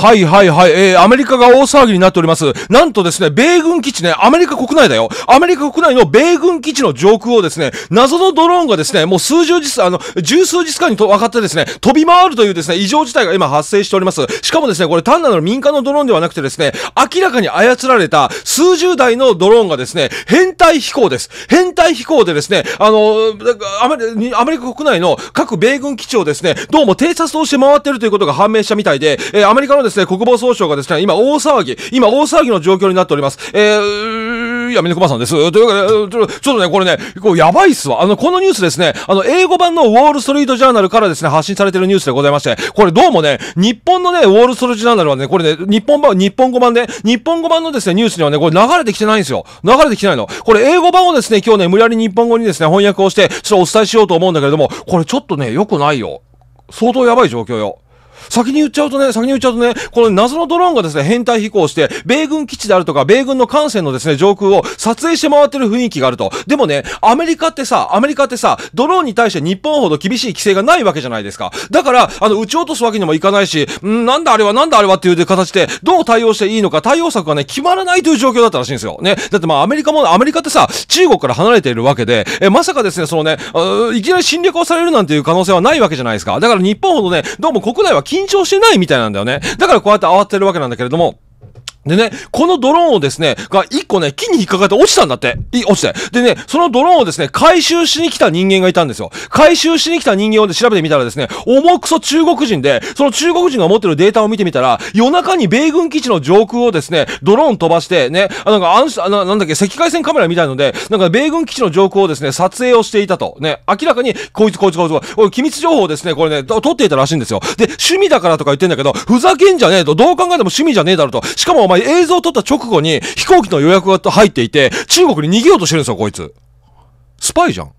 はいはいはい、えー、アメリカが大騒ぎになっております。なんとですね、米軍基地ね、アメリカ国内だよ。アメリカ国内の米軍基地の上空をですね、謎のドローンがですね、もう数十日、あの、十数日間にと分かってですね、飛び回るというですね、異常事態が今発生しております。しかもですね、これ単なる民間のドローンではなくてですね、明らかに操られた数十台のドローンがですね、変態飛行です。変態飛行でですね、あの、アメアメリカ国内の各米軍基地をですね、どうも偵察をして回っているということが判明したみたいで、えー、アメリカのですねですね、国防総省がですね、今大騒ぎ、今大騒ぎの状況になっております。えー、闇のまさんです。というわけで、ちょっとね、これね、こうやばいっすわ。あの、このニュースですね、あの、英語版のウォールストリートジャーナルからですね、発信されてるニュースでございまして、これどうもね、日本のね、ウォールストリートジャーナルはね、これね、日本版、日本語版で、日本語版のですね、ニュースにはね、これ流れてきてないんですよ。流れてきてないの。これ英語版をですね、今日ね、無理やり日本語にですね、翻訳をして、ちょっとお伝えしようと思うんだけれども、これちょっとね、良くないよ。相当やばい状況よ。先に言っちゃうとね、先に言っちゃうとね、この謎のドローンがですね、変態飛行して、米軍基地であるとか、米軍の艦船のですね、上空を撮影して回ってる雰囲気があると。でもね、アメリカってさ、アメリカってさ、ドローンに対して日本ほど厳しい規制がないわけじゃないですか。だから、あの、撃ち落とすわけにもいかないし、んなんだあれは、なんだあれはっていう形で、どう対応していいのか、対応策がね、決まらないという状況だったらしいんですよ。ね。だってまあ、アメリカも、アメリカってさ、中国から離れているわけで、え、まさかですね、そのね、いきなり侵略をされるなんていう可能性はないわけじゃないですか。だから日本ほどね、どうも国内は緊張してないみたいなんだよね。だからこうやって慌てるわけなんだけれども、でね、このドローンをですね、が一個ね、木に引っかかって落ちたんだって。い、落ちて。でね、そのドローンをですね、回収しに来た人間がいたんですよ。回収しに来た人間を、ね、調べてみたらですね、重くそ中国人で、その中国人が持ってるデータを見てみたら、夜中に米軍基地の上空をですね、ドローン飛ばして、ね、あ、なんか、あんあな、なんだっけ、赤外線カメラみたいので、なんか米軍基地の上空をですね、撮影をしていたと。ね、明らかに、こいつこいつこいつこいつ、これ機密情報をですね、これね、撮っていたらしいんですよ。で、趣味だからとか言ってんだけど、ふざけんじゃねえと、どう考えても趣味じゃねえだろと。しかも前映像を撮った直後に飛行機の予約が入っていて、中国に逃げようとしてるんですよ、こいつ。スパイじゃん。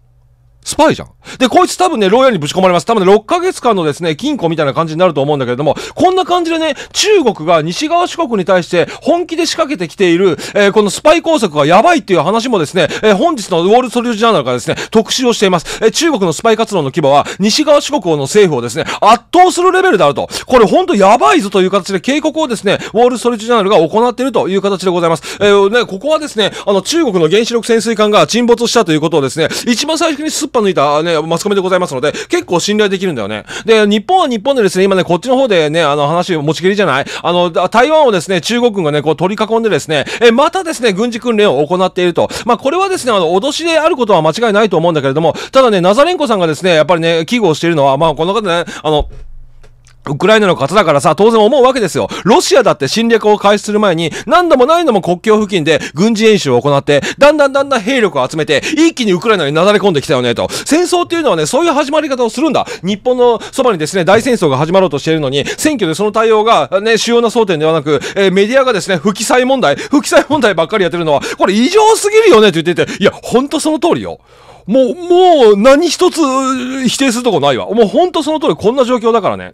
スパイじゃん。で、こいつ多分ね、牢屋にぶち込まれます。多分ね、6ヶ月間のですね、金庫みたいな感じになると思うんだけれども、こんな感じでね、中国が西側諸国に対して本気で仕掛けてきている、えー、このスパイ工作がやばいっていう話もですね、えー、本日のウォール・ソリュージャーナルからですね、特集をしています。えー、中国のスパイ活動の規模は、西側諸国の政府をですね、圧倒するレベルであると。これほんとやばいぞという形で警告をですね、ウォール・ソリュージャーナルが行っているという形でございます。えね、ここはですね、あの、中国の原子力潜水艦が沈没したということをですね、一番最初にスっぱ抜いた、ね、マスコミでございますので、結構信頼できるんだよね。で、日本は日本でですね、今ね、こっちの方でね、あの話持ちきりじゃないあの、台湾をですね、中国軍がね、こう取り囲んでですね、え、またですね、軍事訓練を行っていると。まあ、これはですね、あの、脅しであることは間違いないと思うんだけれども、ただね、ナザレンコさんがですね、やっぱりね、危惧をしているのは、まあ、この方ね、あの、ウクライナの方だからさ、当然思うわけですよ。ロシアだって侵略を開始する前に、何度も何度も国境付近で軍事演習を行って、だんだんだんだん兵力を集めて、一気にウクライナになだれ込んできたよね、と。戦争っていうのはね、そういう始まり方をするんだ。日本のそばにですね、大戦争が始まろうとしているのに、選挙でその対応が、ね、主要な争点ではなく、えー、メディアがですね、不記載問題、不記載問題ばっかりやってるのは、これ異常すぎるよね、って言ってて、いや、ほんとその通りよ。もう、もう、何一つ否定するとこないわ。もうほんとその通り、こんな状況だからね。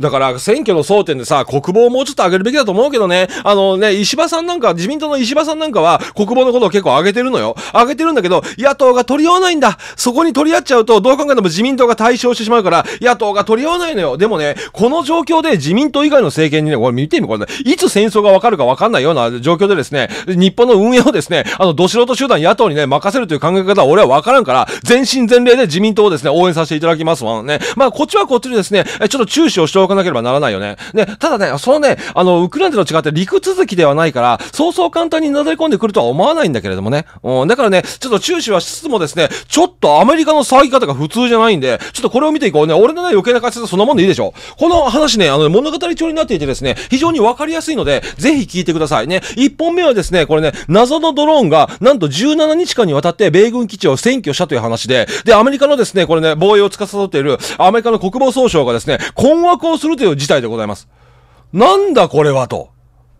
だから選挙の争点でさ、国防をもうちょっと上げるべきだと思うけどね、あのね、石破さんなんか、自民党の石破さんなんかは国防のことを結構上げてるのよ。上げてるんだけど、野党が取り合わないんだ。そこに取り合っちゃうと、どう考えても自民党が対象してしまうから、野党が取り合わないのよ。でもね、この状況で自民党以外の政権にね、これ見てみ、これね、いつ戦争がわかるかわかんないような状況でですね、日本の運営をですね、あの、ど素人集団野党にね、任せるという考え方は俺はわからんから、全身全霊で自民党をですね、応援させていただきますわ。ね。まあ、こっちはこっちでですね、ちょっと注視をしておかなければならないよね。で、ただね、そのね、あの、ウクライナと違って陸続きではないから、そうそう簡単になだれ込んでくるとは思わないんだけれどもね。うん、だからね、ちょっと注視はしつつもですね、ちょっとアメリカの騒ぎ方が普通じゃないんで、ちょっとこれを見ていこうね。俺のね、余計な解説そなもんでいいでしょ。この話ね、あの、物語調になっていてですね、非常にわかりやすいので、ぜひ聞いてくださいね。1本目はですね、これね、謎のドローンが、なんと17日間にわたって米軍基地を占拠したという話で、で、アメリカのですね、これね、防衛を司っているアメリカの国防総省がですね、困惑をするという事態でございます。なんだこれはと。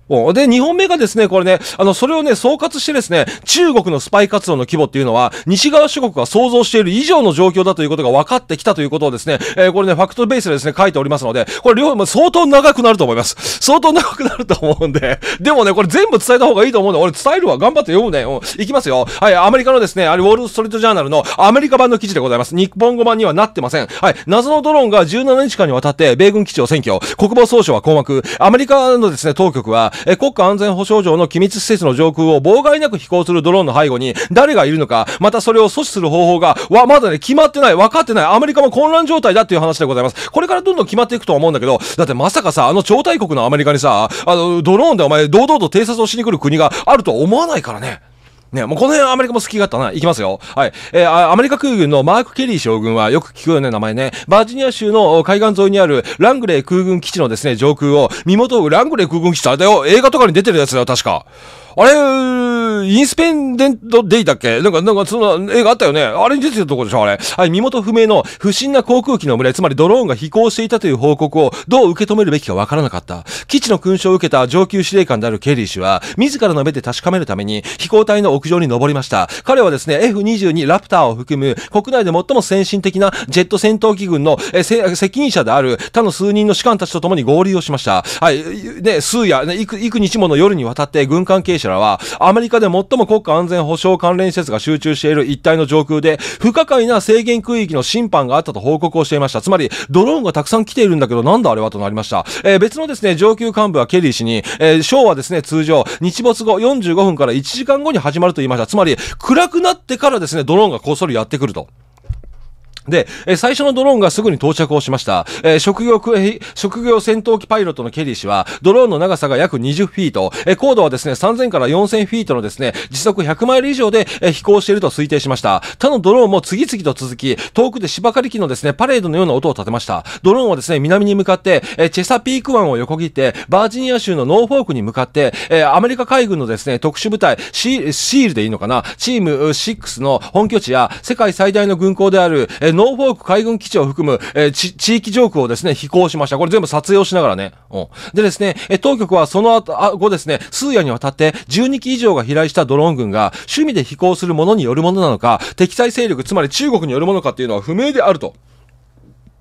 で、2本目がですね、これね、あの、それをね、総括してですね、中国のスパイ活動の規模っていうのは、西側諸国が想像している以上の状況だということが分かってきたということをですね、えー、これね、ファクトベースでですね、書いておりますので、これ両方、まあ、相当長くなると思います。相当長くなると思うんで、でもね、これ全部伝えた方がいいと思うんで、俺伝えるわ。頑張って読むね。うん、いきますよ。はい、アメリカのですね、あれ、ウォールストリートジャーナルのアメリカ版の記事でございます。日本語版にはなってません。はい、謎のドローンが17日間にわたって、米軍基地を占拠、国防総省は困惑、アメリカのですね、当局は、え国家安全保障上の機密施設の上空を妨害なく飛行するドローンの背後に誰がいるのか、またそれを阻止する方法が、わ、まだね、決まってない、分かってない、アメリカも混乱状態だっていう話でございます。これからどんどん決まっていくとは思うんだけど、だってまさかさ、あの超大国のアメリカにさ、あの、ドローンでお前堂々と偵察をしに来る国があるとは思わないからね。ね、もうこの辺アメリカも好きがったな。いきますよ。はい。えー、アメリカ空軍のマーク・ケリー将軍は、よく聞くよね、名前ね。バージニア州の海岸沿いにあるラングレー空軍基地のですね、上空を、身元をラングレー空軍基地あれだよ。映画とかに出てるやつだよ、確か。あれ、インスペンデントデイだっけなんか、なんか、その映画あったよね。あれに出てたとこでしょ、あれ。はい、身元不明の不審な航空機の群れ、つまりドローンが飛行していたという報告をどう受け止めるべきかわからなかった。基地の勲章を受けた上級司令官であるケリー氏は、自らの目で確かめるために、飛行隊の屋上に登りました。彼はですね、F22 ラプターを含む国内で最も先進的なジェット戦闘機群の、え責任者である他の数人の士官たちと共に合流をしました。はい。で、数夜、ね、幾幾日もの夜にわたって軍関係者らは、アメリカで最も国家安全保障関連施設が集中している一帯の上空で、不可解な制限区域の審判があったと報告をしていました。つまり、ドローンがたくさん来ているんだけど、なんだあれはとなりました。えー、別のですね、上級幹部はケリー氏に、えー、ショーはですね、通常、日没後45分から1時間後に始まるると言いました。つまり、暗くなってからですね、ドローンがこっそりやってくると。で、え最初のドローンがすぐに到着をしました。えー、職業え職業戦闘機パイロットのケリー氏は、ドローンの長さが約20フィート、え高度はですね、3000から4000フィートのですね、時速100マイル以上で、え飛行していると推定しました。他のドローンも次々と続き、遠くで芝刈り機のですね、パレードのような音を立てました。ドローンはですね、南に向かって、えチェサピーク湾を横切って、バージニア州のノーフォークに向かって、えアメリカ海軍のですね、特殊部隊、シールでいいのかな、チーム6の本拠地や、世界最大の軍港である、えー、ノーフォーク海軍基地を含む、えー、地域上空をですね、飛行しました。これ全部撮影をしながらね。うん、でですね、えー、当局はその後後ですね、数夜にわたって12機以上が飛来したドローン軍が趣味で飛行するものによるものなのか、敵対勢力、つまり中国によるものかっていうのは不明であると。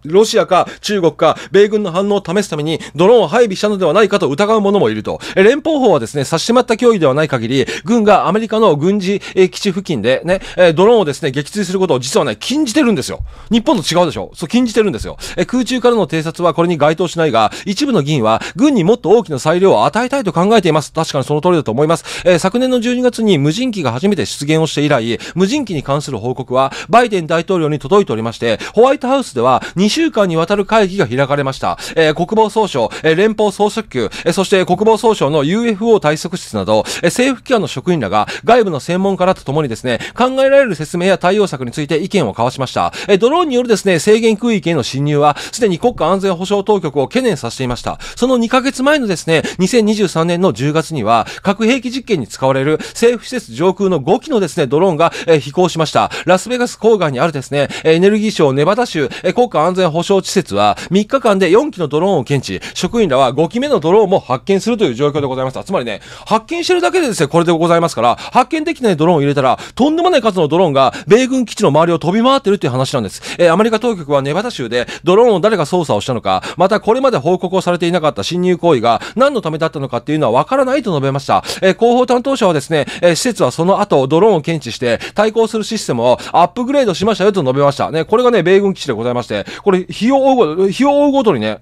ロシアか中国か米軍の反応を試すためにドローンを配備したのではないかと疑う者もいると。連邦法はですね、差し迫った脅威ではない限り、軍がアメリカの軍事基地付近でね、ドローンをですね、撃墜することを実はね、禁じてるんですよ。日本と違うでしょそう、禁じてるんですよ。空中からの偵察はこれに該当しないが、一部の議員は軍にもっと大きな裁量を与えたいと考えています。確かにその通りだと思います。え昨年の12月に無人機が初めて出現をして以来、無人機に関する報告はバイデン大統領に届いておりまして、ホワイトハウスでは週間にわたる会議が開かれました。えー、国防総省、えー、連邦総職級、えー、そして国防総省の UFO 対策室など、え政府機関の職員らが外部の専門家らと共にですね、考えられる説明や対応策について意見を交わしました。えドローンによるですね、制限区域への侵入は、すでに国家安全保障当局を懸念させていました。その2ヶ月前のですね、2023年の10月には、核兵器実験に使われる政府施設上空の5機のですね、ドローンが、え飛行しました。ラスベガス郊外にあるですね、エネルギー省ネバダ州、え国家安全全保障施設は3日間で4機のドローンを検知、職員らは5機目のドローンも発見するという状況でございます。つまりね、発見してるだけでですね、これでございますから、発見できないドローンを入れたら、とんでもない数のドローンが米軍基地の周りを飛び回ってるっていう話なんです。えー、アメリカ当局はネバダ州でドローンを誰が操作をしたのか、またこれまで報告をされていなかった侵入行為が何のためだったのかっていうのはわからないと述べました。えー、広報担当者はですね、えー、施設はその後ドローンを検知して対抗するシステムをアップグレードしましたよと述べました。ね、これがね、米軍基地でございまして、これこれ、日を追うごと、を追うごとにね、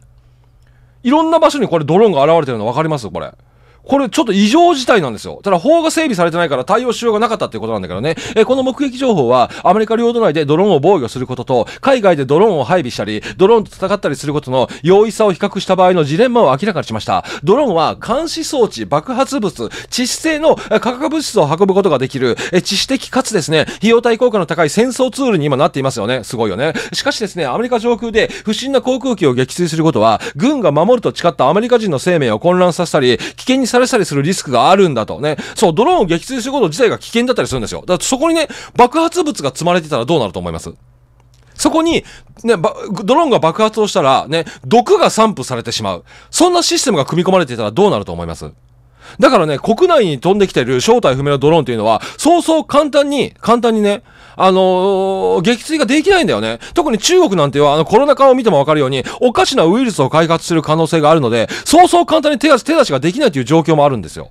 いろんな場所にこれドローンが現れてるの分かりますこれ。これちょっと異常事態なんですよ。ただ法が整備されてないから対応しようがなかったっていうことなんだけどね。えこの目撃情報は、アメリカ領土内でドローンを防御することと、海外でドローンを配備したり、ドローンと戦ったりすることの容易さを比較した場合のジレンマを明らかにしました。ドローンは監視装置、爆発物、致死性の化学物質を運ぶことができる、え致死的かつですね、費用対効果の高い戦争ツールに今なっていますよね。すごいよね。しかしですね、アメリカ上空で不審な航空機を撃墜することは、軍が守ると誓ったアメリカ人の生命を混乱させたり、危険にさされたりするリスクがあるんだと。ね。そう、ドローンを撃墜すること自体が危険だったりするんですよ。だからそこにね、爆発物が積まれてたらどうなると思いますそこに、ね、ドローンが爆発をしたら、ね、毒が散布されてしまう。そんなシステムが組み込まれていたらどうなると思いますだからね、国内に飛んできてる正体不明のドローンというのは、そうそう簡単に、簡単にね、あのー、撃墜ができないんだよね。特に中国なんては、あの、コロナ禍を見てもわかるように、おかしなウイルスを開発する可能性があるので、そうそう簡単に手出しができないという状況もあるんですよ。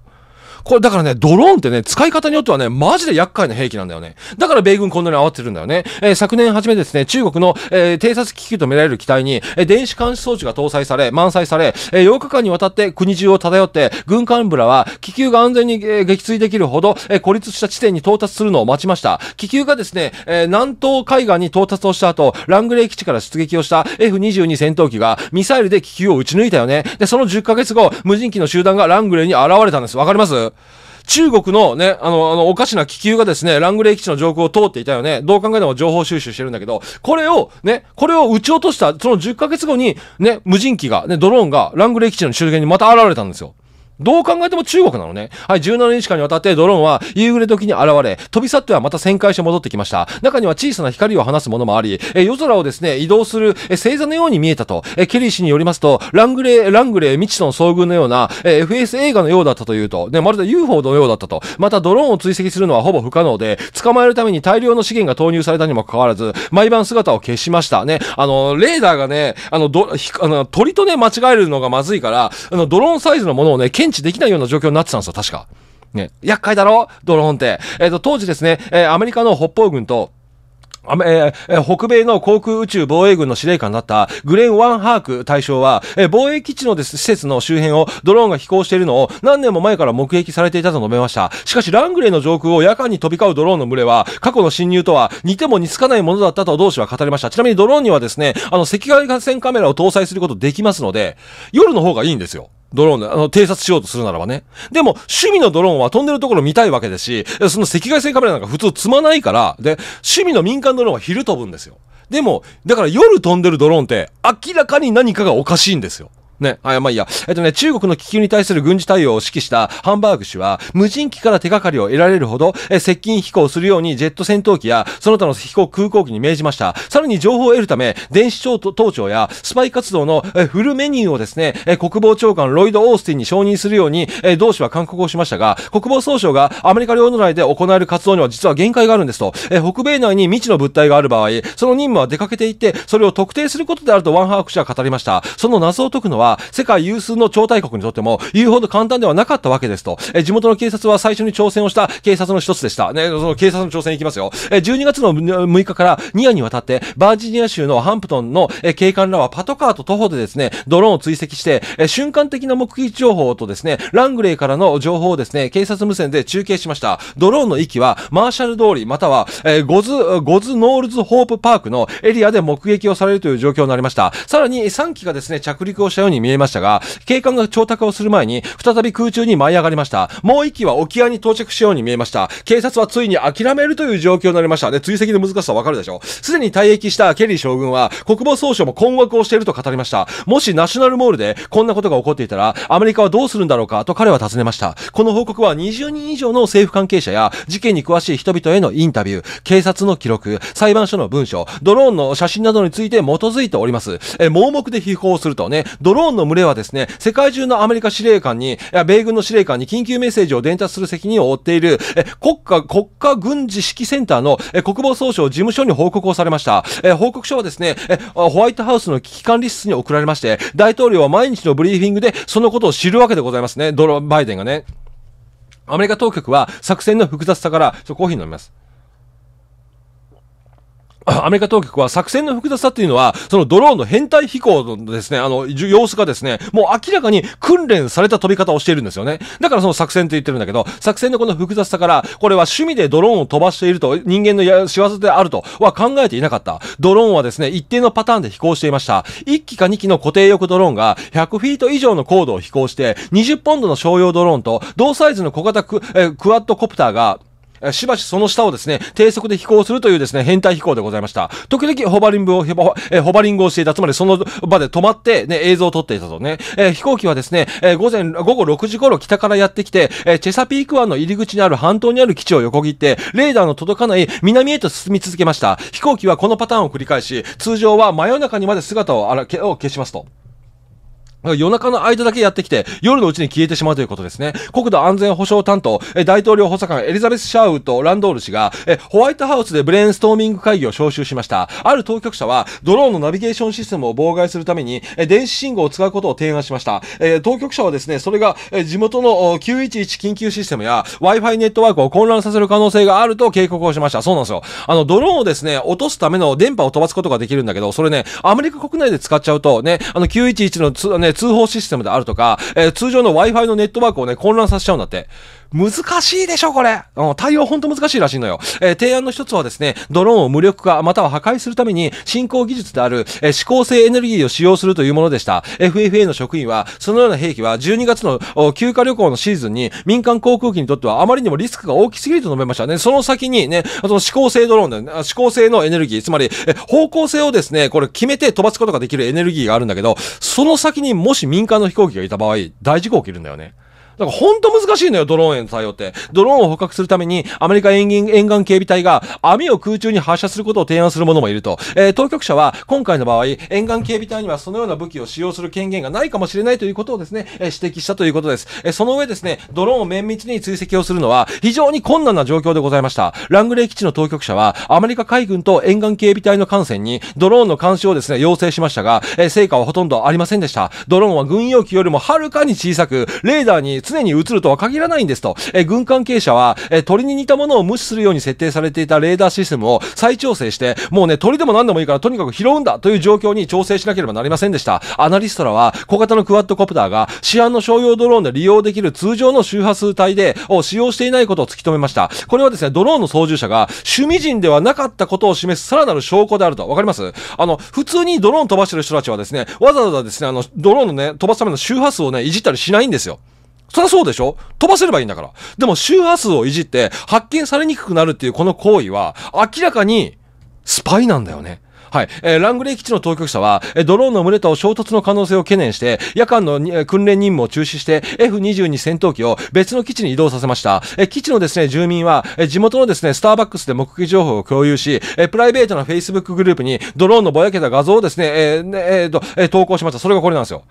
これだからね、ドローンってね、使い方によってはね、マジで厄介な兵器なんだよね。だから米軍こんなに慌ててるんだよね。えー、昨年初めですね、中国の、えー、偵察気球と見られる機体に、えー、電子監視装置が搭載され、満載され、えー、8日間にわたって国中を漂って、軍幹部らは気球が安全に、えー、撃墜できるほど、えー、孤立した地点に到達するのを待ちました。気球がですね、えー、南東海岸に到達をした後、ラングレー基地から出撃をした F22 戦闘機がミサイルで気球を撃ち抜いたよね。で、その10ヶ月後、無人機の集団がラングレーに現れたんです。わかります中国のね、あの、あの、おかしな気球がですね、ラングレー基地の上空を通っていたよね。どう考えても情報収集してるんだけど、これを、ね、これを撃ち落とした、その10ヶ月後に、ね、無人機が、ね、ドローンがラングレー基地の周辺にまた現れたんですよ。どう考えても中国なのね。はい、17日間にわたってドローンは夕暮れ時に現れ、飛び去ってはまた旋回して戻ってきました。中には小さな光を放すものもあり、え夜空をですね、移動する、え星座のように見えたと、えケリー氏によりますと、ラングレー、ラングレー未知との遭遇のような、え FS 映画のようだったというと、で、まるで UFO のようだったと。またドローンを追跡するのはほぼ不可能で、捕まえるために大量の資源が投入されたにもかかわらず、毎晩姿を消しましたね。あの、レーダーがね、あの、ど、あの鳥とね、間違えるのがまずいから、あの、ドローンサイズのものをね、検知できないような状況になってたんですよ、確か。ね、厄介だろドローンって。えっ、ー、と、当時ですね、えー、アメリカの北方軍と、あえー、北米の航空宇宙防衛軍の司令官だったグレン・ワンハーク大将は、えー、防衛基地のです施設の周辺をドローンが飛行しているのを何年も前から目撃されていたと述べました。しかし、ラングレーの上空を夜間に飛び交うドローンの群れは、過去の侵入とは似ても似つかないものだったと同志は語りました。ちなみにドローンにはですね、あの、赤外線カメラを搭載することできますので、夜の方がいいんですよ。ドローンで、あの、偵察しようとするならばね。でも、趣味のドローンは飛んでるところ見たいわけですし、その赤外線カメラなんか普通積まないから、で、趣味の民間ドローンは昼飛ぶんですよ。でも、だから夜飛んでるドローンって、明らかに何かがおかしいんですよ。ね、あ、まあいいや。えっとね、中国の気球に対する軍事対応を指揮したハンバーグ氏は、無人機から手がかりを得られるほど、え接近飛行するようにジェット戦闘機や、その他の飛行空港機に命じました。さらに情報を得るため、電子庁当庁やスパイ活動のえフルメニューをですね、え国防長官ロイド・オースティンに承認するように、え同氏は勧告をしましたが、国防総省がアメリカ領土内で行える活動には実は限界があるんですと、え北米内に未知の物体がある場合、その任務は出かけていって、それを特定することであるとワンハーク氏は語りました。その謎を解くのは、は、世界有数の超大国にとっても、言うほど簡単ではなかったわけですと。えー、地元の警察は最初に挑戦をした警察の一つでした。ね、その警察の挑戦いきますよ。えー、12月の6日から2夜にわたって、バージニア州のハンプトンの、警官らはパトカーと徒歩でですね、ドローンを追跡して、えー、瞬間的な目撃情報とですね、ラングレーからの情報をですね、警察無線で中継しました。ドローンの域は、マーシャル通り、または、えー、ゴズ、ゴズノールズホープパークのエリアで目撃をされるという状況になりました。さらに3機がですね、着陸をしたようにに見えましたが、警官が調達をする前に、再び空中に舞い上がりました。もう一機は沖合に到着しように見えました。警察はついに諦めるという状況になりました。で、追跡の難しさわかるでしょ。すでに退役したケリー将軍は、国防総省も困惑をしていると語りました。もしナショナルモールでこんなことが起こっていたら、アメリカはどうするんだろうかと彼は尋ねました。この報告は20人以上の政府関係者や、事件に詳しい人々へのインタビュー、警察の記録、裁判所の文書、ドローンの写真などについて基づいております。え、盲目で批評するとね、ドローンローンの群れはですね、世界中のアメリカ司令官に、米軍の司令官に緊急メッセージを伝達する責任を負っている、え、国家、国家軍事指揮センターの、え、国防総省事務所に報告をされました。え、報告書はですね、え、ホワイトハウスの危機管理室に送られまして、大統領は毎日のブリーフィングでそのことを知るわけでございますね。ドロ、バイデンがね。アメリカ当局は作戦の複雑さから、ちょ、コーヒー飲みます。アメリカ当局は作戦の複雑さっていうのは、そのドローンの変態飛行のですね、あの、様子がですね、もう明らかに訓練された飛び方をしているんですよね。だからその作戦って言ってるんだけど、作戦のこの複雑さから、これは趣味でドローンを飛ばしていると、人間の仕業であるとは考えていなかった。ドローンはですね、一定のパターンで飛行していました。1機か2機の固定翼ドローンが100フィート以上の高度を飛行して、20ポンドの商用ドローンと同サイズの小型ク,、えクワッドコプターが、しばしその下をですね、低速で飛行するというですね、変態飛行でございました。時々ホバリングを、ホバリングをしていた、つまりその場で止まって、ね、映像を撮っていたとね、えー、飛行機はですね、えー、午前、午後6時頃北からやってきて、えー、チェサピーク湾の入り口にある半島にある基地を横切って、レーダーの届かない南へと進み続けました。飛行機はこのパターンを繰り返し、通常は真夜中にまで姿を消しますと。夜中の間だけやってきて、夜のうちに消えてしまうということですね。国土安全保障担当、え大統領補佐官エリザベス・シャウとランドール氏がえ、ホワイトハウスでブレーンストーミング会議を招集しました。ある当局者は、ドローンのナビゲーションシステムを妨害するために、え電子信号を使うことを提案しました。え当局者はですね、それが、え地元の911緊急システムや Wi-Fi ネットワークを混乱させる可能性があると警告をしました。そうなんですよ。あの、ドローンをですね、落とすための電波を飛ばすことができるんだけど、それね、アメリカ国内で使っちゃうと、ね、あの、911のね、ね、通報システムであるとか、えー、通常の Wi-Fi のネットワークをね、混乱させちゃうんだって。難しいでしょ、これ。対応ほんと難しいらしいのよ。えー、提案の一つはですね、ドローンを無力化、または破壊するために、進行技術である、えー、指向性エネルギーを使用するというものでした。FFA の職員は、そのような兵器は12月の休暇旅行のシーズンに、民間航空機にとってはあまりにもリスクが大きすぎると述べましたね。その先にね、あの、指向性ドローンだ、ね、指向性のエネルギー、つまり、え方向性をですね、これ決めて飛ばすことができるエネルギーがあるんだけど、その先にもし民間の飛行機がいた場合、大事故起きるんだよね。からほんと難しいのよ、ドローンへの採用って。ドローンを捕獲するために、アメリカ沿岸沿岸警備隊が網を空中に発射することを提案する者もいると。えー、当局者は、今回の場合、沿岸警備隊にはそのような武器を使用する権限がないかもしれないということをですね、え指摘したということです。えその上ですね、ドローンを綿密に追跡をするのは、非常に困難な状況でございました。ラングレー基地の当局者は、アメリカ海軍と沿岸警備隊の艦船に、ドローンの監視をですね、要請しましたが、え成果はほとんどありませんでした。ドローンは軍用機よりもはるかに小さく、レーダーに常に映るとは限らないんですと、え軍関係者は、え鳥に似たものを無視するように設定されていたレーダーシステムを再調整して、もうね、鳥でも何でもいいからとにかく拾うんだという状況に調整しなければなりませんでした。アナリストらは、小型のクワッドコプターが、市販の商用ドローンで利用できる通常の周波数帯で、を使用していないことを突き止めました。これはですね、ドローンの操縦者が、趣味人ではなかったことを示すさらなる証拠であると。わかりますあの、普通にドローン飛ばしてる人たちはですね、わざわざですね、あの、ドローンのね、飛ばすための周波数をね、いじったりしないんですよ。そりゃそうでしょ飛ばせればいいんだから。でも周波数をいじって発見されにくくなるっていうこの行為は明らかにスパイなんだよね。はい。えー、ラングレー基地の当局者は、えー、ドローンの群れと衝突の可能性を懸念して、夜間の、えー、訓練任務を中止して、F22 戦闘機を別の基地に移動させました。えー、基地のですね、住民は、えー、地元のですね、スターバックスで目撃情報を共有し、えー、プライベートな Facebook グループにドローンのぼやけた画像をですね、えー、えー、えー、投稿しました。それがこれなんですよ。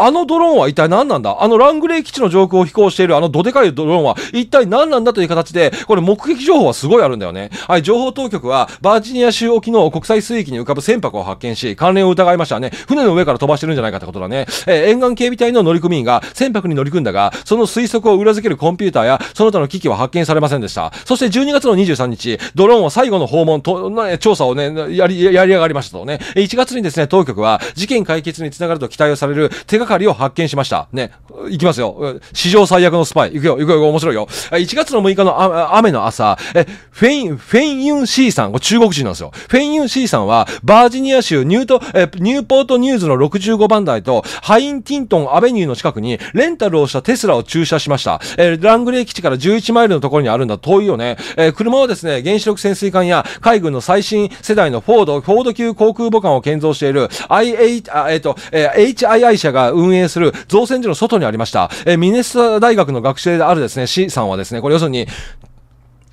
あのドローンは一体何なんだあのラングレー基地の上空を飛行しているあのどでかいドローンは一体何なんだという形で、これ目撃情報はすごいあるんだよね。はい、情報当局はバージニア州沖の国際水域に浮かぶ船舶を発見し、関連を疑いましたね。船の上から飛ばしてるんじゃないかってことだね。えー、沿岸警備隊の乗組員が船舶に乗り組んだが、その推測を裏付けるコンピューターやその他の機器は発見されませんでした。そして12月の23日、ドローンは最後の訪問と、調査をね、やり、やり上がりましたとね。1月にですね、当局は事件解決につながると期待をされる手が係を発見しました。ね、いきますよ。史上最悪のスパイ。行くよ、行くよ、面白いよ。1月の6日の雨の朝、え、フェイン、フェインユンシーさん、これ中国人なんですよ。フェインユンシーさんは、バージニア州ニュート、え、ニューポートニューズの65番台と、ハインティントンアベニューの近くに、レンタルをしたテスラを駐車しました。えラングレー基地から11マイルのところにあるんだ。遠いよね。え車はですね、原子力潜水艦や海軍の最新世代のフォード、フォード級航空母艦を建造している i えっ、と、え HII 社が運営する造船所の外にありました、えミネスタ大学の学生であるですね C さんはですねこれ要するに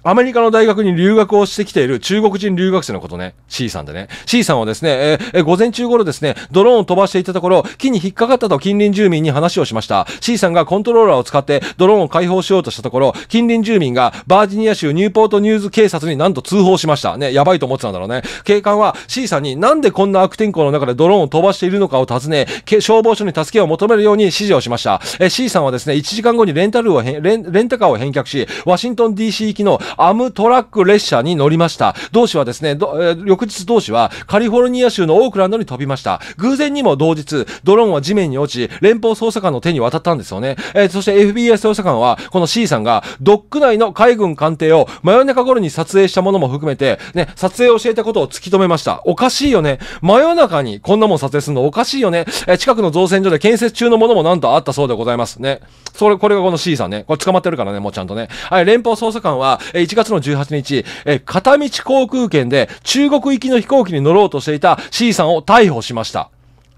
アメリカの大学に留学をしてきている中国人留学生のことね、C さんでね。C さんはですね、えー、午前中頃ですね、ドローンを飛ばしていたところ、木に引っかかったと近隣住民に話をしました。C さんがコントローラーを使ってドローンを解放しようとしたところ、近隣住民がバージニア州ニューポートニューズ警察になんと通報しました。ね、やばいと思ってたんだろうね。警官は C さんになんでこんな悪天候の中でドローンを飛ばしているのかを尋ね、消防署に助けを求めるように指示をしました。えー、C さんはですね、1時間後にレンタルをレン、レンタカーを返却し、ワシントン DC 行きのアムトラック列車に乗りました。同士はですね、えー、翌日同士はカリフォルニア州のオークランドに飛びました。偶然にも同日、ドローンは地面に落ち、連邦捜査官の手に渡ったんですよね。えー、そして FBI 捜査官は、この C さんが、ドック内の海軍艦艇を真夜中頃に撮影したものも含めて、ね、撮影を教えたことを突き止めました。おかしいよね。真夜中にこんなもん撮影するのおかしいよね。えー、近くの造船所で建設中のものもなんとあったそうでございますね。それ、これがこの C さんね。これ捕まってるからね、もうちゃんとね。はい、連邦捜査官は、えー1月の18日、え片道航空券で中国行きの飛行機に乗ろうとしていた C さんを逮捕しました。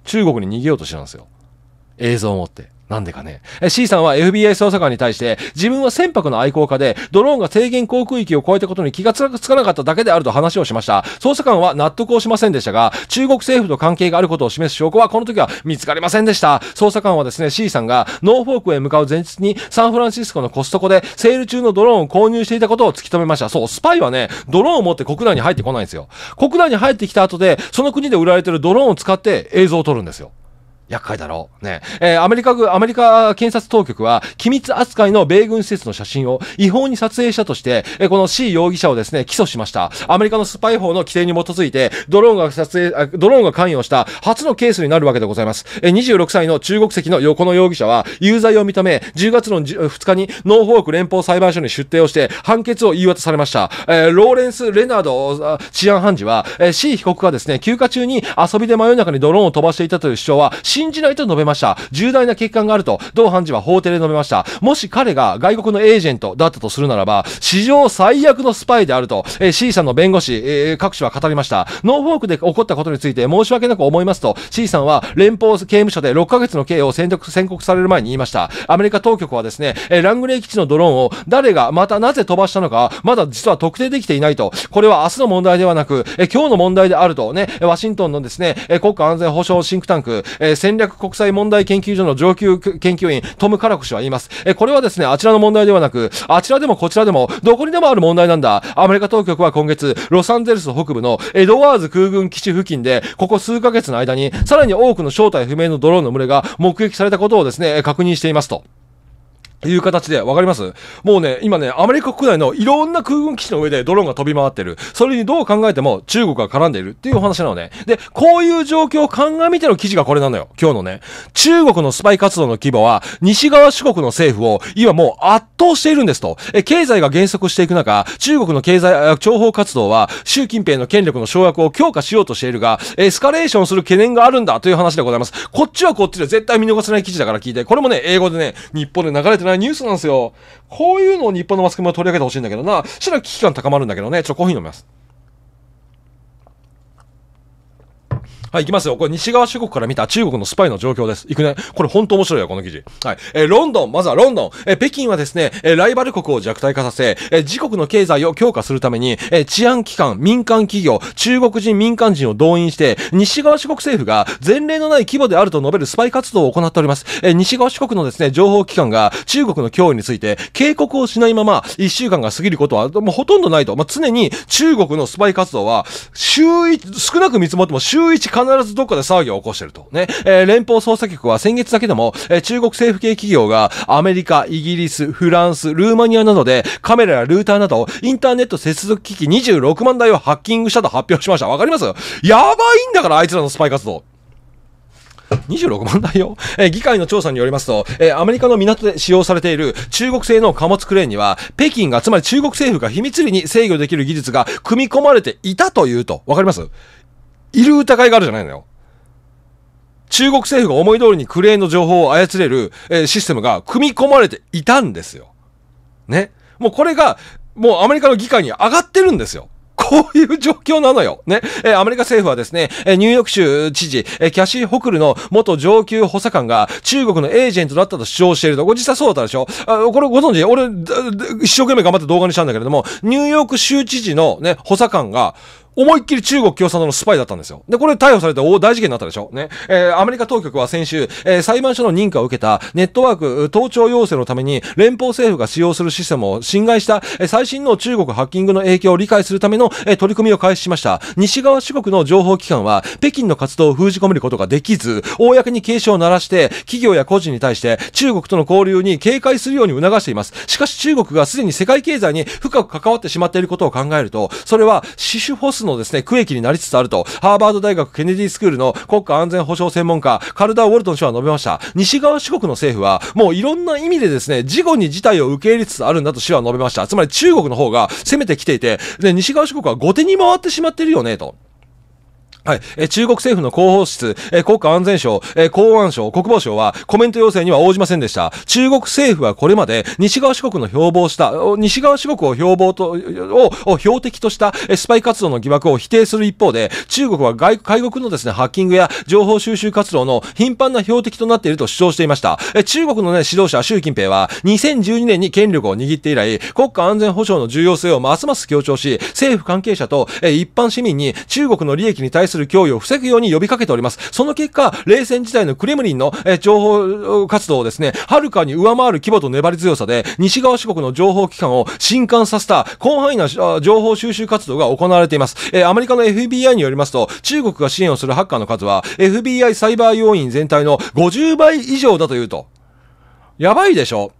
中国に逃げようとしてたんですよ。映像を持って。なんでかね。C さんは FBI 捜査官に対して、自分は船舶の愛好家で、ドローンが制限航空域を超えたことに気がつかなかっただけであると話をしました。捜査官は納得をしませんでしたが、中国政府と関係があることを示す証拠はこの時は見つかりませんでした。捜査官はですね、C さんがノーフォークへ向かう前日にサンフランシスコのコストコでセール中のドローンを購入していたことを突き止めました。そう、スパイはね、ドローンを持って国内に入ってこないんですよ。国内に入ってきた後で、その国で売られてるドローンを使って映像を撮るんですよ。厄介だろう。ね。えー、アメリカ軍、アメリカ検察当局は、機密扱いの米軍施設の写真を違法に撮影したとして、えー、この C 容疑者をですね、起訴しました。アメリカのスパイ法の規定に基づいて、ドローンが撮影、ドローンが関与した初のケースになるわけでございます。えー、26歳の中国籍の横の容疑者は、有罪を認め、10月の2日にノーフォーク連邦裁判所に出廷をして、判決を言い渡されました。えー、ローレンス・レナード治安判事は、えー、C 被告がですね、休暇中に遊びで真夜中にドローンを飛ばしていたという主張は、C 信じないと述べました。重大な欠陥があると、同判事は法廷で述べました。もし彼が外国のエージェントだったとするならば、史上最悪のスパイであると、えー、C さんの弁護士、えー、各種は語りました。ノーフォークで起こったことについて申し訳なく思いますと、C さんは連邦刑務所で6ヶ月の刑を宣告される前に言いました。アメリカ当局はですね、えー、ラングレー基地のドローンを誰がまたなぜ飛ばしたのか、まだ実は特定できていないと。これは明日の問題ではなく、えー、今日の問題であるとね、ワシントンのですね、えー、国家安全保障シンクタンク、えー、戦略国際問題研究所の上級研究員、トム・カラコ氏は言います。えこれはですね、あちらの問題ではなく、あちらでもこちらでも、どこにでもある問題なんだ。アメリカ当局は今月、ロサンゼルス北部のエドワーズ空軍基地付近で、ここ数ヶ月の間に、さらに多くの正体不明のドローンの群れが目撃されたことをですね、確認していますと。いう形で、わかりますもうね、今ね、アメリカ国内のいろんな空軍基地の上でドローンが飛び回ってる。それにどう考えても中国が絡んでいるっていうお話なのね。で、こういう状況を鑑みての記事がこれなのよ。今日のね。中国のスパイ活動の規模は、西側諸国の政府を今もう圧倒しているんですと。え、経済が減速していく中、中国の経済、諜報活動は、習近平の権力の掌握を強化しようとしているが、エスカレーションする懸念があるんだという話でございます。こっちはこっちで絶対見逃せない記事だから聞いて、これもね、英語でね、日本で流れてないニュースなんですよ。こういうのを日本のマスコミは取り上げてほしいんだけどな。そしたら危機感高まるんだけどね。ちょ、っとコーヒー飲みます。はい、いきますよ。これ西側諸国から見た中国のスパイの状況です。いくね。これ本当面白いよ、この記事。はい。えー、ロンドン、まずはロンドン。えー、北京はですね、えー、ライバル国を弱体化させ、えー、自国の経済を強化するために、えー、治安機関、民間企業、中国人民間人を動員して、西側諸国政府が前例のない規模であると述べるスパイ活動を行っております。えー、西側諸国のですね、情報機関が中国の脅威について警告をしないまま、1週間が過ぎることは、もうほとんどないと。まあ、常に中国のスパイ活動は、週1、少なく見積もっても週1必ずどっかで騒ぎを起こしてると。ね。えー、連邦捜査局は先月だけでも、えー、中国政府系企業がアメリカ、イギリス、フランス、ルーマニアなどでカメラやルーターなどインターネット接続機器26万台をハッキングしたと発表しました。わかりますやばいんだからあいつらのスパイ活動。26万台よ。え議会の調査によりますと、えアメリカの港で使用されている中国製の貨物クレーンには、北京が、つまり中国政府が秘密裏に制御できる技術が組み込まれていたというと、わかりますいる疑いがあるじゃないのよ。中国政府が思い通りにクレーンの情報を操れる、えー、システムが組み込まれていたんですよ。ね。もうこれが、もうアメリカの議会に上がってるんですよ。こういう状況なのよ。ね。えー、アメリカ政府はですね、えー、ニューヨーク州知事、えー、キャシー・ホクルの元上級補佐官が中国のエージェントだったと主張していると。ご実際そうだったでしょあこれご存知俺、一生懸命頑張って動画にしたんだけれども、ニューヨーク州知事のね、補佐官が、思いっきり中国共産党のスパイだったんですよ。で、これ逮捕されて大事件になったでしょね。えー、アメリカ当局は先週、えー、裁判所の認可を受けたネットワーク盗聴要請のために連邦政府が使用するシステムを侵害した、えー、最新の中国ハッキングの影響を理解するための、えー、取り組みを開始しました。西側四国の情報機関は北京の活動を封じ込めることができず、公に警鐘を鳴らして、企業や個人に対して中国との交流に警戒するように促しています。しかし中国がすでに世界経済に深く関わってしまっていることを考えると、それは死守保守のですね、区域になりつつあると、ハーバード大学ケネディスクールの国家安全保障専門家、カルダー・ウォルトン氏は述べました。西側諸国の政府は、もういろんな意味でですね、事後に事態を受け入れつつあるんだと氏は述べました。つまり中国の方が攻めてきていて、で、西側諸国は後手に回ってしまってるよね、と。はい、え中国政府の広報室、え国家安全省、え公安省、国防省はコメント要請には応じませんでした。中国政府はこれまで西側諸国の標榜した、西側諸国を標榜と、を標的としたスパイ活動の疑惑を否定する一方で、中国は外外国のですね、ハッキングや情報収集活動の頻繁な標的となっていると主張していました。え中国のね、指導者習近平は2012年に権力を握って以来、国家安全保障の重要性をますます強調し、政府関係者と一般市民に中国の利益に対するする脅威を防ぐように呼びかけております。その結果、冷戦時代のクレムリンの、え情報活動をですね、はるかに上回る規模と粘り強さで、西側諸国の情報機関を震撼させた広範囲な情報収集活動が行われています。えアメリカの FBI によりますと、中国が支援をするハッカーの数は、FBI サイバー要員全体の50倍以上だというと。やばいでしょ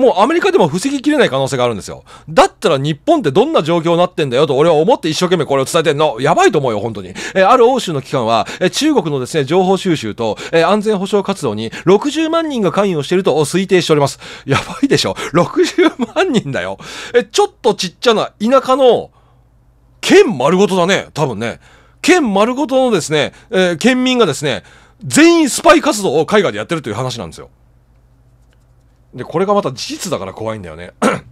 もうアメリカでも防ぎきれない可能性があるんですよ。だったら日本ってどんな状況になってんだよと俺は思って一生懸命これを伝えてんの。やばいと思うよ、本当に。えー、ある欧州の機関は、えー、中国のですね、情報収集と、えー、安全保障活動に60万人が関与していると推定しております。やばいでしょ ?60 万人だよ。え、ちょっとちっちゃな田舎の、県丸ごとだね、多分ね。県丸ごとのですね、えー、県民がですね、全員スパイ活動を海外でやってるという話なんですよ。で、これがまた事実だから怖いんだよね。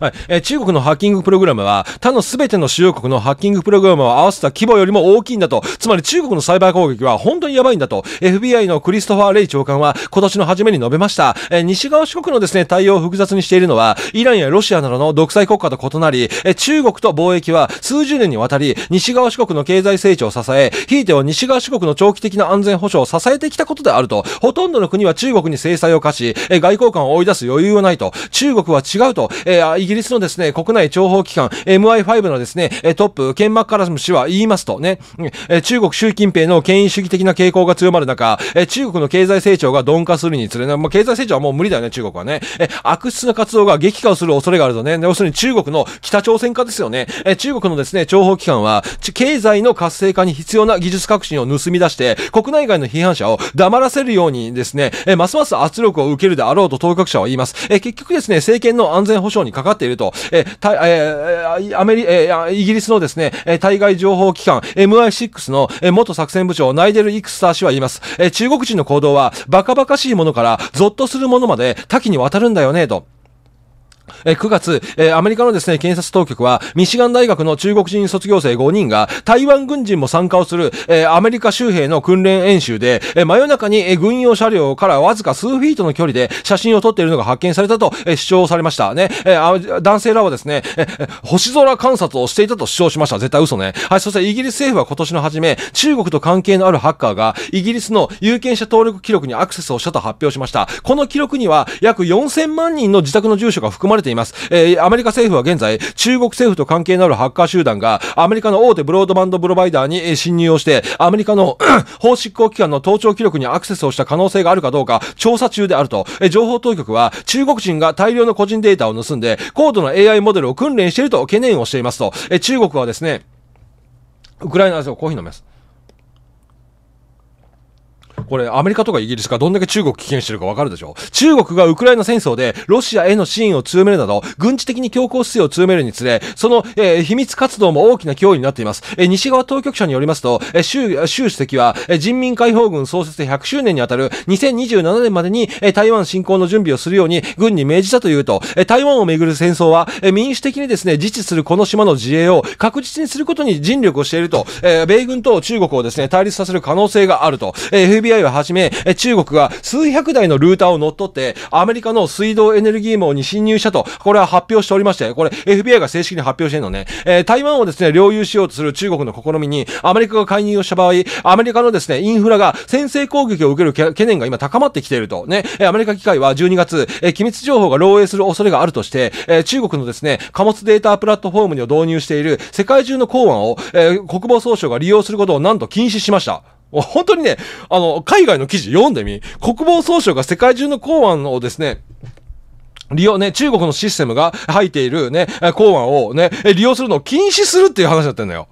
はいえー、中国のハッキングプログラムは他のすべての主要国のハッキングプログラムを合わせた規模よりも大きいんだとつまり中国のサイバー攻撃は本当にやばいんだと FBI のクリストファー・レイ長官は今年の初めに述べました、えー、西側諸国のですね対応を複雑にしているのはイランやロシアなどの独裁国家と異なり、えー、中国と貿易は数十年にわたり西側諸国の経済成長を支えひいては西側諸国の長期的な安全保障を支えてきたことであるとほとんどの国は中国に制裁を課し、えー、外交官を追い出す余裕はないと中国は違うと、えーイギリスのですね、国内諜報機関、MI5 のですね、トップ、ケン・マッカラスム氏は言いますとね、中国習近平の権威主義的な傾向が強まる中、中国の経済成長が鈍化するにつれ、まあ、経済成長はもう無理だよね、中国はね。悪質な活動が激化をする恐れがあるとね、要するに中国の北朝鮮化ですよね。中国のですね、諜報機関は、経済の活性化に必要な技術革新を盗み出して、国内外の批判者を黙らせるようにですね、ますます圧力を受けるであろうと当局者は言います。結局ですね、政権の安全保障に関かかっていると、えたえアメリ、えイギリスのですね、対外情報機関 MI6 の元作戦部長ナイデル・イクスター氏は言います。え中国人の行動はバカバカしいものからゾッとするものまで多岐にわたるんだよね、と。え9月、えアメリカのですね、検察当局は、ミシガン大学の中国人卒業生5人が、台湾軍人も参加をする、えアメリカ州兵の訓練演習で、え真夜中に、え軍用車両からわずか数フィートの距離で写真を撮っているのが発見されたと、え主張されました。ね、え男性らはですね、え星空観察をしていたと主張しました。絶対嘘ね。はい、そしてイギリス政府は今年の初め、中国と関係のあるハッカーが、イギリスの有権者登録記録にアクセスをしたと発表しました。この記録には、約4000万人の自宅の住所が含まれまれています。えー、アメリカ政府は現在、中国政府と関係のあるハッカー集団が、アメリカの大手ブロードバンドプロバイダーに侵入をして、アメリカの法執行機関の盗聴記録にアクセスをした可能性があるかどうか調査中であると、え情報当局は中国人が大量の個人データを盗んで、高度な AI モデルを訓練していると懸念をしていますと、え中国はですね、ウクライナですよ、コーヒー飲みます。これアメリカとかイギリスがどんだけ中国危険してるかわかるでしょ中国がウクライナ戦争でロシアへの支援を強めるなど、軍事的に強硬姿勢を強めるにつれ、その、えー、秘密活動も大きな脅威になっています。えー、西側当局者によりますと、えー、習、習主席は、えー、人民解放軍創設100周年にあたる2027年までに、えー、台湾侵攻の準備をするように軍に命じたというと、えー、台湾をめぐる戦争は、えー、民主的にですね、自治するこの島の自衛を確実にすることに尽力をしていると、えー、米軍と中国をですね、対立させる可能性があると、えー、FBI s i をはじめ、中国が数百台のルーターを乗っ取って、アメリカの水道エネルギー網に侵入したと、これは発表しておりまして、これ FBI が正式に発表してるのね。えー、台湾をですね、領有しようとする中国の試みに、アメリカが介入をした場合、アメリカのですね、インフラが先制攻撃を受ける懸念が今高まってきていると。ね、アメリカ機械は12月、えー、機密情報が漏洩する恐れがあるとして、えー、中国のですね、貨物データプラットフォームに導入している世界中の港湾を、えー、国防総省が利用することをなんと禁止しました。本当にね、あの、海外の記事読んでみ。国防総省が世界中の港湾をですね、利用ね、中国のシステムが入っているね、港湾をね、利用するのを禁止するっていう話だったんだよ。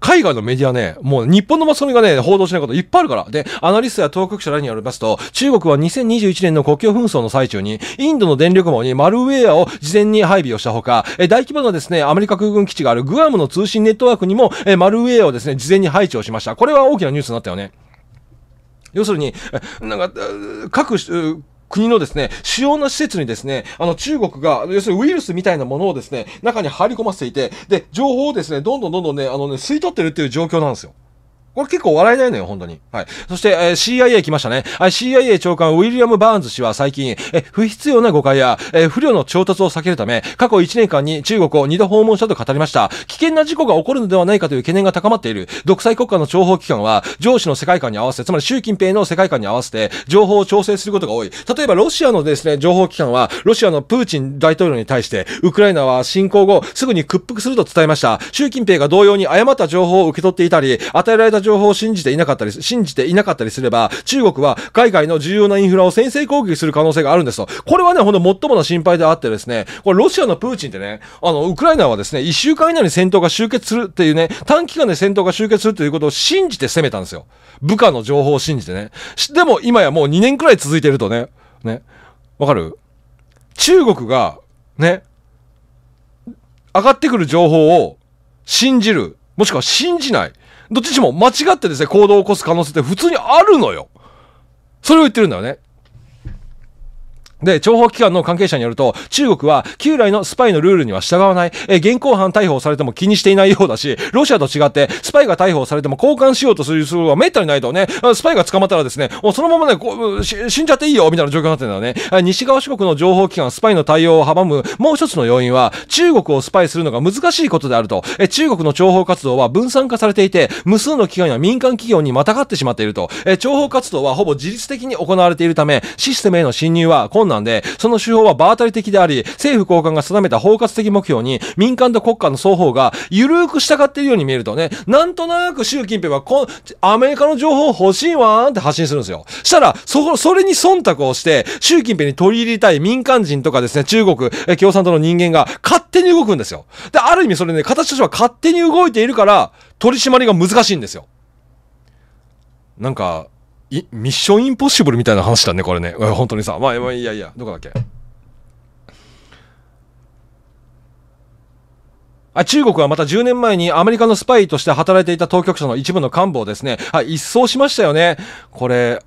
海外のメディアね、もう日本のマスコミがね、報道しないこといっぱいあるから。で、アナリストや当局者らによりますと、中国は2021年の国境紛争の最中に、インドの電力網にマルウェアを事前に配備をしたほか、え大規模なですね、アメリカ空軍基地があるグアムの通信ネットワークにも、えマルウェアをですね、事前に配置をしました。これは大きなニュースになったよね。要するに、なんか、各、国のですね、主要な施設にですね、あの中国が、要するにウイルスみたいなものをですね、中に入り込ませていて、で、情報をですね、どんどんどんどんね、あのね、吸い取ってるっていう状況なんですよ。これ結構笑えないのよ、本当に。はい。そして、えー、CIA 来ましたね。CIA 長官ウィリアム・バーンズ氏は最近、え不必要な誤解や、え不慮の調達を避けるため、過去1年間に中国を2度訪問したと語りました。危険な事故が起こるのではないかという懸念が高まっている。独裁国家の諜報機関は、上司の世界観に合わせ、つまり習近平の世界観に合わせて、情報を調整することが多い。例えば、ロシアのですね、情報機関は、ロシアのプーチン大統領に対して、ウクライナは侵攻後、すぐに屈服すると伝えました。習近平が同様に誤った情報を受け取っていたり、与えられた情報を信じていなかったり、信じていなかったりすれば、中国は海外の重要なインフラを先制攻撃する可能性があるんですと。これはね、ほんと最もな心配であってですね、これロシアのプーチンってね、あの、ウクライナはですね、1週間以内に戦闘が終結するっていうね、短期間で戦闘が終結するということを信じて攻めたんですよ。部下の情報を信じてね。でも今やもう2年くらい続いてるとね、ね、わかる中国が、ね、上がってくる情報を信じる、もしくは信じない。どっちにも間違ってですね、行動を起こす可能性って普通にあるのよ。それを言ってるんだよね。で、諜報機関の関係者によると、中国は旧来のスパイのルールには従わない、え現行犯逮捕されても気にしていないようだし、ロシアと違って、スパイが逮捕されても交換しようとすることはめったにないとね、スパイが捕まったらですね、もうそのままね、こう死んじゃっていいよ、みたいな状況になってるんだよね。西側諸国の情報機関、スパイの対応を阻むもう一つの要因は、中国をスパイするのが難しいことであると、え中国の諜報活動は分散化されていて、無数の機関や民間企業にまたがってしまっていると、え諜報活動はほぼ自律的に行われているため、システムへの侵入は困難なんで、その手法は場当たり的であり、政府高官が定めた包括的目標に、民間と国家の双方が、ゆるく従っているように見えるとね、なんとなく習近平はこ、アメリカの情報欲しいわーって発信するんですよ。したら、そ、それに忖度をして、習近平に取り入りたい民間人とかですね、中国、え共産党の人間が勝手に動くんですよ。で、ある意味それね、形としては勝手に動いているから、取り締まりが難しいんですよ。なんか、ミッションインポッシブルみたいな話だね、これね。本当にさ。まあ、まあ、いやいや、どこだっけ。中国はまた10年前にアメリカのスパイとして働いていた当局者の一部の幹部をですね、一掃しましたよね。これ、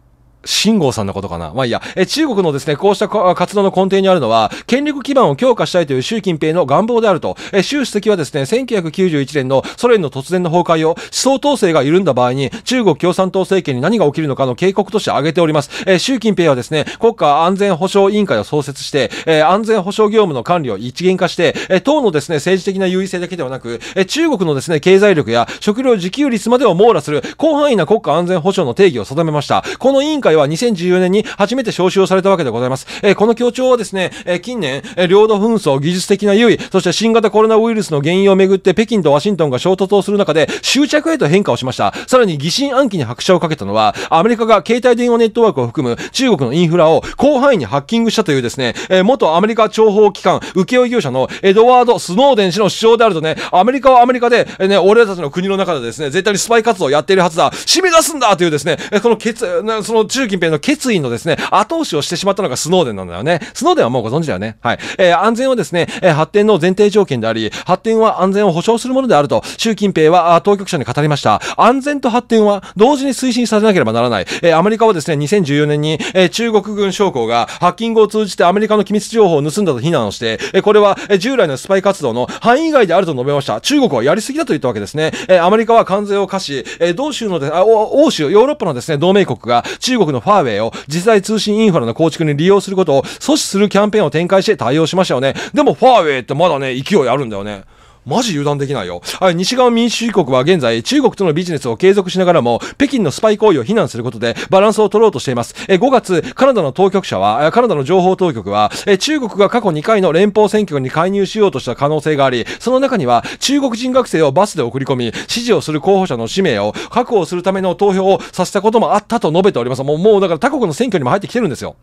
秦剛さんのことかなまあいいや。え、中国のですね、こうした活動の根底にあるのは、権力基盤を強化したいという習近平の願望であると。え、習主席はですね、1991年のソ連の突然の崩壊を、思想統制が緩んだ場合に、中国共産党政権に何が起きるのかの警告として挙げております。え、習近平はですね、国家安全保障委員会を創設して、え、安全保障業務の管理を一元化して、え、党のですね、政治的な優位性だけではなく、え、中国のですね、経済力や食料自給率までを網羅する、広範囲な国家安全保障の定義を定めました。この委員会回は2014年に初めて招集をされたわけでございます。えー、この協調はですね、えー、近年、えー、領土紛争、技術的な優位、そして新型コロナウイルスの原因をめぐって北京とワシントンが衝突をする中で執着へと変化をしました。さらに疑心暗鬼に拍車をかけたのは、アメリカが携帯電話ネットワークを含む中国のインフラを広範囲にハッキングしたというですね、えー、元アメリカ諜報機関、請負業者のエドワード・スノーデン氏の主張であるとね、アメリカはアメリカで、えー、ね、俺たちの国の中でですね、絶対にスパイ活動をやっているはずだ、締め出すんだというですね、その決、その中習近平の決意のですね、後押しをしてしまったのがスノーデンなんだよね。スノーデンはもうご存知だよね。はい。えー、安全はですね、えー、発展の前提条件であり、発展は安全を保障するものであると、習近平は当局者に語りました。安全と発展は同時に推進させなければならない。えー、アメリカはですね、2014年に、えー、中国軍将校がハッキングを通じてアメリカの機密情報を盗んだと非難をして、えー、これは、えー、従来のスパイ活動の範囲外であると述べました。中国はやりすぎだと言ったわけですね。えー、アメリカは関税を課し、えー、同州のであ、欧州、ヨーロッパのですね、同盟国が中国のファーウェイを実際通信インフラの構築に利用することを阻止するキャンペーンを展開して対応しましたよね。でもファーウェイってまだね、勢いあるんだよね。マジ油断できないよ。はい、西側民主主義国は現在、中国とのビジネスを継続しながらも、北京のスパイ行為を非難することで、バランスを取ろうとしています。え5月、カナダの当局者は、カナダの情報当局は、え中国が過去2回の連邦選挙に介入しようとした可能性があり、その中には、中国人学生をバスで送り込み、支持をする候補者の氏名を確保するための投票をさせたこともあったと述べております。もう、もうだから他国の選挙にも入ってきてるんですよ。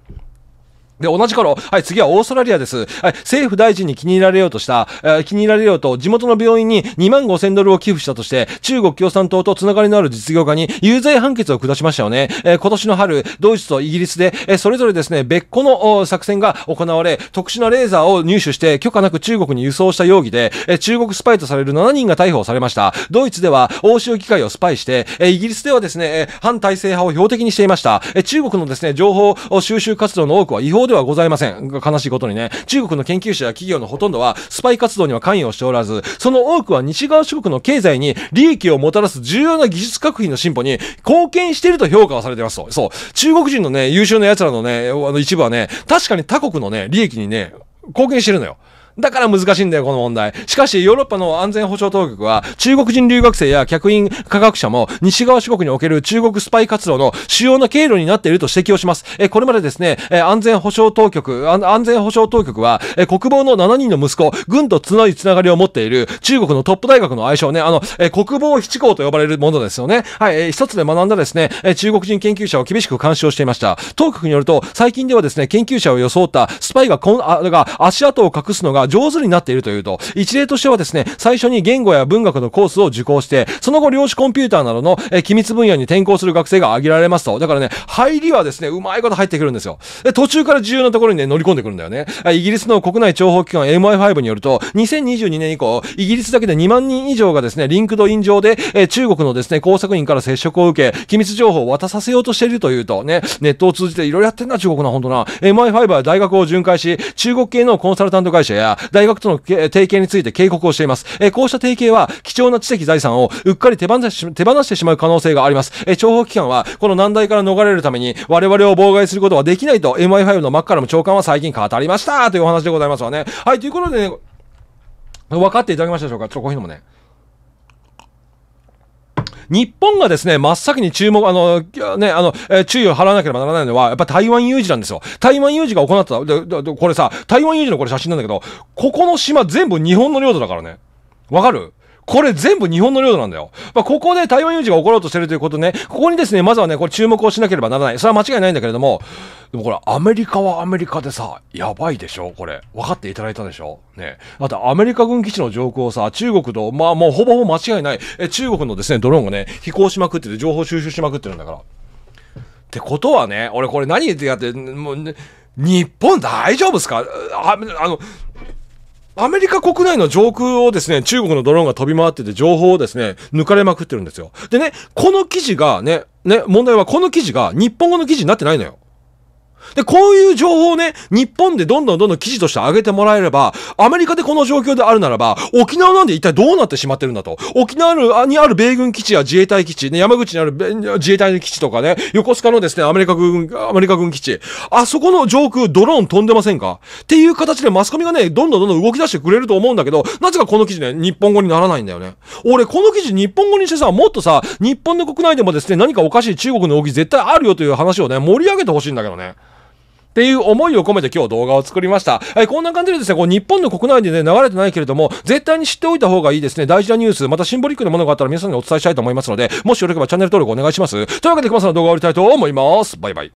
で、同じ頃、はい、次はオーストラリアです。はい、政府大臣に気に入られようとした、えー、気に入られようと、地元の病院に2万5千ドルを寄付したとして、中国共産党とつながりのある実業家に有罪判決を下しましたよね。えー、今年の春、ドイツとイギリスで、えー、それぞれですね、別個の作戦が行われ、特殊なレーザーを入手して許可なく中国に輸送した容疑で、えー、中国スパイとされる7人が逮捕されました。ドイツでは、欧州議会をスパイして、えー、イギリスではですね、え反体制派を標的にしていました。えー、中国のですね、情報収集活動の多くは違法そうではございません。悲しいことにね、中国の研究者や企業のほとんどはスパイ活動には関与しておらず、その多くは西側諸国の経済に利益をもたらす重要な技術革品の進歩に貢献していると評価はされていますと。そう。中国人のね、優秀な奴らのね、あの一部はね、確かに他国のね、利益にね、貢献してるのよ。だから難しいんだよ、この問題。しかし、ヨーロッパの安全保障当局は、中国人留学生や客員科学者も、西側諸国における中国スパイ活動の主要な経路になっていると指摘をします。え、これまでですね、え、安全保障当局、安全保障当局は、え、国防の7人の息子、軍とないつながりを持っている、中国のトップ大学の愛称ね、あの、え、国防七校と呼ばれるものですよね。はい、え、一つで学んだですね、え、中国人研究者を厳しく監視をしていました。当局によると、最近ではですね、研究者を装ったスパイが、こん、あ、が足跡を隠すのが、上手になっているというと、一例としてはですね、最初に言語や文学のコースを受講して、その後量子コンピューターなどの、え機密分野に転校する学生が挙げられますと。だからね、入りはですね、うまいこと入ってくるんですよ。で、途中から重要なところにね、乗り込んでくるんだよね。イギリスの国内情報機関 MI5 によると、2022年以降、イギリスだけで2万人以上がですね、リンクドイン上で、え中国のですね、工作員から接触を受け、機密情報を渡させようとしているというと、ね、ネットを通じていろいろやってんな、中国な、本当な。MI5 は大学を巡回し、中国系のコンサルタント会社や大学との提携について警告をしています。えこうした提携は貴重な知的財産をうっかり手放し手放してしまう可能性があります。え諜報機関はこの難題から逃れるために我々を妨害することはできないと MI5 のマッカラム長官は最近語りましたというお話でございますわね。はい、ということでね、分かっていただけましたでしょうかちょっとコーヒーのもね。日本がですね、真っ先に注目、あの、ね、あの、えー、注意を払わなければならないのは、やっぱ台湾有事なんですよ。台湾有事が行ったでで、これさ、台湾有事のこれ写真なんだけど、ここの島全部日本の領土だからね。わかるこれ全部日本の領土なんだよ。まあ、ここで台湾有事が起ころうとしてるということね、ここにですね、まずはね、これ注目をしなければならない。それは間違いないんだけれども、でもこれアメリカはアメリカでさ、やばいでしょこれ。分かっていただいたでしょね。あとアメリカ軍基地の上空をさ、中国と、まあもうほぼほぼ間違いない、え中国のですね、ドローンがね、飛行しまくってて、情報収集しまくってるんだから。ってことはね、俺これ何言ってやって、もう、ね、日本大丈夫っすかあの、アメリカ国内の上空をですね、中国のドローンが飛び回ってて情報をですね、抜かれまくってるんですよ。でね、この記事がね、ね、問題はこの記事が日本語の記事になってないのよ。で、こういう情報をね、日本でどんどんどんどん記事として上げてもらえれば、アメリカでこの状況であるならば、沖縄なんで一体どうなってしまってるんだと。沖縄にある米軍基地や自衛隊基地、ね、山口にある自衛隊の基地とかね、横須賀のですね、アメリカ軍、アメリカ軍基地、あそこの上空ドローン飛んでませんかっていう形でマスコミがね、どんどんどんどん動き出してくれると思うんだけど、なぜかこの記事ね、日本語にならないんだよね。俺、この記事日本語にしてさ、もっとさ、日本の国内でもですね、何かおかしい中国の動き絶対あるよという話をね、盛り上げてほしいんだけどね。っていう思いを込めて今日動画を作りました。はい、こんな感じでですね、こう日本の国内でね、流れてないけれども、絶対に知っておいた方がいいですね。大事なニュース、またシンボリックなものがあったら皆さんにお伝えしたいと思いますので、もしよければチャンネル登録お願いします。というわけで、熊さんの動画を終わりたいと思います。バイバイ。